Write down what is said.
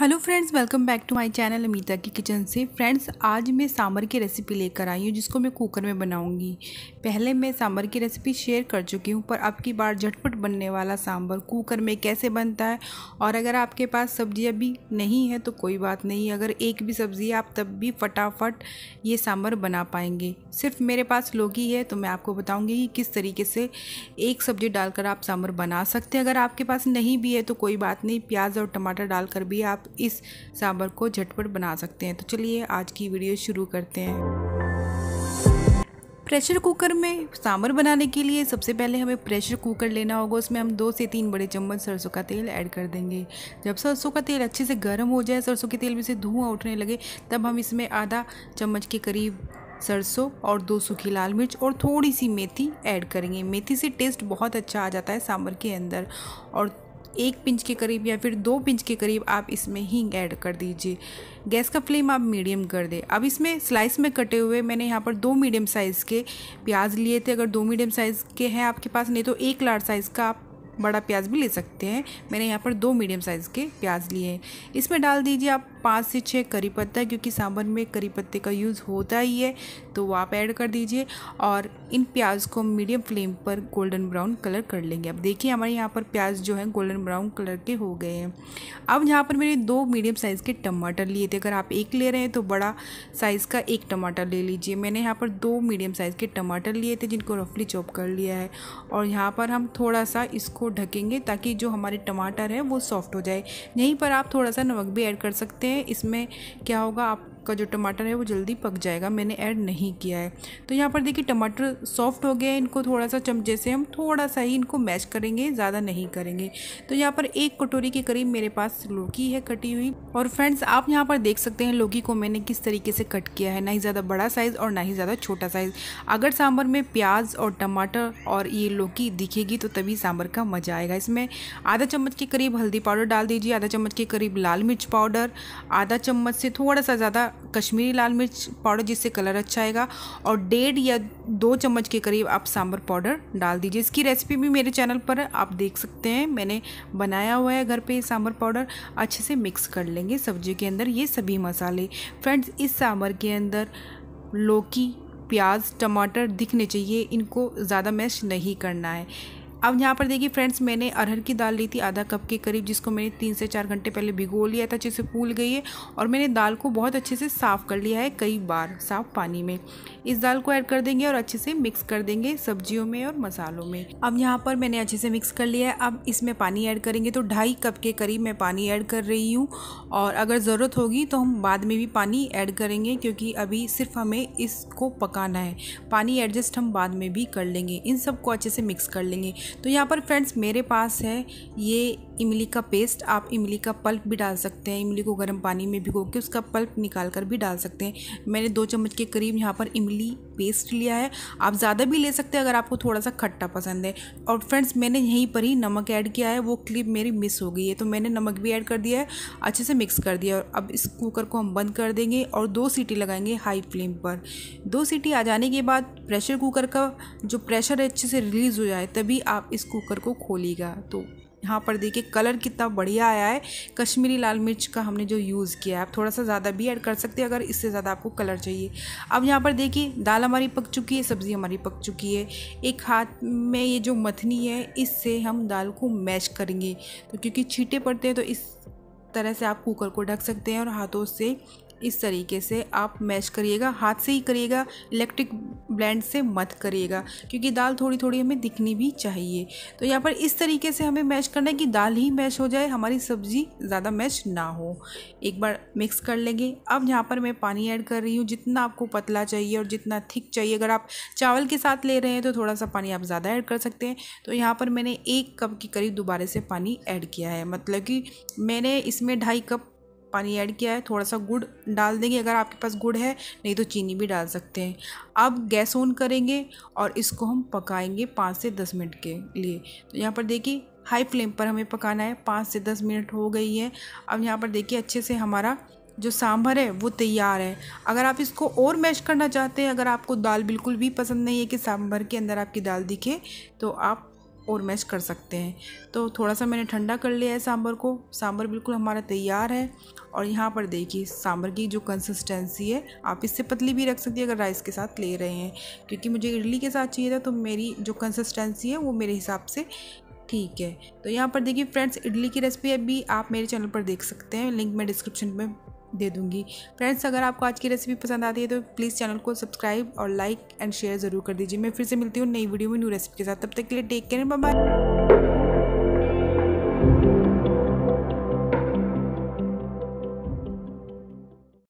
hello friends welcome back to my channel Amita की kitchen से friends आज मैं सांभर की रेसिपी लेकर आई हूँ जिसको मैं कुकर में बनाऊँगी पहले मैं सांभर की रेसिपी शेयर कर चुकी हूँ पर अब की बार झटपट बनने वाला सांभर कुकर में कैसे बनता है और अगर आपके पास सब्जी अभी नहीं है तो कोई बात नहीं अगर एक भी सब्ज़ी आप तब भी फटाफट ये सांभर बना पाएंगे सिर्फ मेरे पास ही है तो मैं आपको बताऊँगी कि किस तरीके से एक सब्ज़ी डालकर आप सांभर बना सकते हैं अगर आपके पास नहीं भी है तो कोई बात नहीं प्याज और टमाटर डालकर भी आप आप इस सांभर को झटपट बना सकते हैं तो चलिए आज की वीडियो शुरू करते हैं प्रेशर कुकर में सांभर बनाने के लिए सबसे पहले हमें प्रेशर कुकर लेना होगा उसमें हम दो से तीन बड़े चम्मच सरसों का तेल ऐड कर देंगे जब सरसों का तेल अच्छे से गर्म हो जाए सरसों के तेल में से धुआं उठने लगे तब हम इसमें आधा चम्मच के करीब सरसों और दो सूखी लाल मिर्च और थोड़ी सी मेथी ऐड करेंगे मेथी से टेस्ट बहुत अच्छा आ जाता है सांभर के अंदर और एक पिंच के करीब या फिर दो पिंच के करीब आप इसमें हींग ऐड कर दीजिए गैस का फ्लेम आप मीडियम कर दें अब इसमें स्लाइस में कटे हुए मैंने यहाँ पर दो मीडियम साइज़ के प्याज लिए थे अगर दो मीडियम साइज़ के हैं आपके पास नहीं तो एक लार्ज साइज़ का आप बड़ा प्याज भी ले सकते हैं मैंने यहाँ पर दो मीडियम साइज़ के प्याज लिए हैं इसमें डाल दीजिए आप पाँच से छः करी पत्ता क्योंकि सांभर में करी पत्ते का यूज़ होता ही है तो वो आप ऐड कर दीजिए और इन प्याज को मीडियम फ्लेम पर गोल्डन ब्राउन कलर कर लेंगे अब देखिए हमारे यहाँ पर प्याज जो है गोल्डन ब्राउन कलर के हो गए हैं अब यहाँ पर मैंने दो मीडियम साइज़ के टमाटर लिए थे अगर आप एक ले रहे हैं तो बड़ा साइज़ का एक टमाटर ले लीजिए मैंने यहाँ पर दो मीडियम साइज़ के टमाटर लिए थे जिनको रफली चॉप कर लिया है और यहाँ पर हम थोड़ा सा इसको ढकेंगे ताकि जो हमारे टमाटर है वो सॉफ्ट हो जाए यहीं पर आप थोड़ा सा नमक भी ऐड कर सकते हैं इसमें क्या होगा आप का जो टमाटर है वो जल्दी पक जाएगा मैंने ऐड नहीं किया है तो यहाँ पर देखिए टमाटर सॉफ्ट हो गया है इनको थोड़ा सा चमचे से हम थोड़ा सा ही इनको मैश करेंगे ज़्यादा नहीं करेंगे तो यहाँ पर एक कटोरी के करीब मेरे पास लौकी है कटी हुई और फ्रेंड्स आप यहाँ पर देख सकते हैं लौकी को मैंने किस तरीके से कट किया है ना ही ज़्यादा बड़ा साइज़ और ना ही ज़्यादा छोटा साइज़ अगर सांभर में प्याज और टमाटर और ये लौकी दिखेगी तो तभी सांभर का मज़ा आएगा इसमें आधा चम्मच के करीब हल्दी पाउडर डाल दीजिए आधा चम्मच के करीब लाल मिर्च पाउडर आधा चम्मच से थोड़ा सा ज़्यादा कश्मीरी लाल मिर्च पाउडर जिससे कलर अच्छा आएगा और डेढ़ या दो चम्मच के करीब आप सांभर पाउडर डाल दीजिए इसकी रेसिपी भी मेरे चैनल पर आप देख सकते हैं मैंने बनाया हुआ है घर पे सांभर पाउडर अच्छे से मिक्स कर लेंगे सब्जी के अंदर ये सभी मसाले फ्रेंड्स इस सांभर के अंदर लौकी प्याज टमाटर दिखने चाहिए इनको ज़्यादा मैश नहीं करना है अब यहाँ पर देखिए फ्रेंड्स मैंने अरहर की दाल ली थी आधा कप के करीब जिसको मैंने तीन से चार घंटे पहले भिगो लिया था अच्छे से फूल गई है और मैंने दाल को बहुत अच्छे से साफ़ कर लिया है कई बार साफ़ पानी में इस दाल को ऐड कर देंगे और अच्छे से मिक्स कर देंगे सब्जियों में और मसालों में अब यहाँ पर मैंने अच्छे से मिक्स कर लिया है अब इसमें पानी ऐड करेंगे तो ढाई कप के करीब मैं पानी ऐड कर रही हूँ और अगर ज़रूरत होगी तो हम बाद में भी पानी ऐड करेंगे क्योंकि अभी सिर्फ हमें इसको पकाना है पानी एडजस्ट हम बाद में भी कर लेंगे इन सबको अच्छे से मिक्स कर लेंगे तो यहाँ पर फ्रेंड्स मेरे पास है ये इमली का पेस्ट आप इमली का पल्प भी डाल सकते हैं इमली को गर्म पानी में भिगो के उसका पल्प निकाल कर भी डाल सकते हैं मैंने दो चम्मच के करीब यहाँ पर इमली पेस्ट लिया है आप ज़्यादा भी ले सकते हैं अगर आपको थोड़ा सा खट्टा पसंद है और फ्रेंड्स मैंने यहीं पर ही नमक ऐड किया है वो क्लिप मेरी मिस हो गई है तो मैंने नमक भी ऐड कर दिया है अच्छे से मिक्स कर दिया और अब इस कुकर को हम बंद कर देंगे और दो सीटी लगाएंगे हाई फ्लेम पर दो सीटी आ जाने के बाद प्रेशर कुकर का जो प्रेशर है अच्छे से रिलीज़ हो जाए तभी आप इस कुकर को खोलिएगा तो यहाँ पर देखिए कलर कितना बढ़िया आया है कश्मीरी लाल मिर्च का हमने जो यूज़ किया है आप थोड़ा सा ज़्यादा भी ऐड कर सकते हैं अगर इससे ज़्यादा आपको कलर चाहिए अब यहाँ पर देखिए दाल हमारी पक चुकी है सब्ज़ी हमारी पक चुकी है एक हाथ में ये जो मथनी है इससे हम दाल को मैश करेंगे तो क्योंकि छीटे पड़ते हैं तो इस तरह से आप कुकर को ढक सकते हैं और हाथों से इस तरीके से आप मैश करिएगा हाथ से ही करिएगा इलेक्ट्रिक ब्लेंड से मत करिएगा क्योंकि दाल थोड़ी थोड़ी हमें दिखनी भी चाहिए तो यहाँ पर इस तरीके से हमें मैश करना है कि दाल ही मैश हो जाए हमारी सब्ज़ी ज़्यादा मैश ना हो एक बार मिक्स कर लेंगे अब यहाँ पर मैं पानी ऐड कर रही हूँ जितना आपको पतला चाहिए और जितना थिक चाहिए अगर आप चावल के साथ ले रहे हैं तो थोड़ा सा पानी आप ज़्यादा ऐड कर सकते हैं तो यहाँ पर मैंने एक कप के करीब दोबारा से पानी ऐड किया है मतलब कि मैंने इसमें ढाई कप पानी ऐड किया है थोड़ा सा गुड़ डाल देंगे अगर आपके पास गुड़ है नहीं तो चीनी भी डाल सकते हैं अब गैस ऑन करेंगे और इसको हम पकाएंगे पाँच से दस मिनट के लिए तो यहाँ पर देखिए हाई फ्लेम पर हमें पकाना है पाँच से दस मिनट हो गई है अब यहाँ पर देखिए अच्छे से हमारा जो सांभर है वो तैयार है अगर आप इसको और मैश करना चाहते हैं अगर आपको दाल बिल्कुल भी पसंद नहीं है कि सांभर के अंदर आपकी दाल दिखे तो आप और मैच कर सकते हैं तो थोड़ा सा मैंने ठंडा कर लिया है सांभर को सांभर बिल्कुल हमारा तैयार है और यहाँ पर देखिए सांभर की जो कंसिस्टेंसी है आप इससे पतली भी रख सकती है अगर राइस के साथ ले रहे हैं क्योंकि मुझे इडली के साथ चाहिए था तो मेरी जो कंसिस्टेंसी है वो मेरे हिसाब से ठीक है तो यहाँ पर देखिए फ्रेंड्स इडली की रेसिपी अभी आप मेरे चैनल पर देख सकते हैं लिंक मैं डिस्क्रिप्शन में दे दूँगी फ्रेंड्स अगर आपको आज की रेसिपी पसंद आती है तो प्लीज़ चैनल को सब्सक्राइब और लाइक एंड शेयर ज़रूर कर दीजिए मैं फिर से मिलती हूँ नई वीडियो में न्यू रेसिपी के साथ तब तक के लिए टेक केयर बाय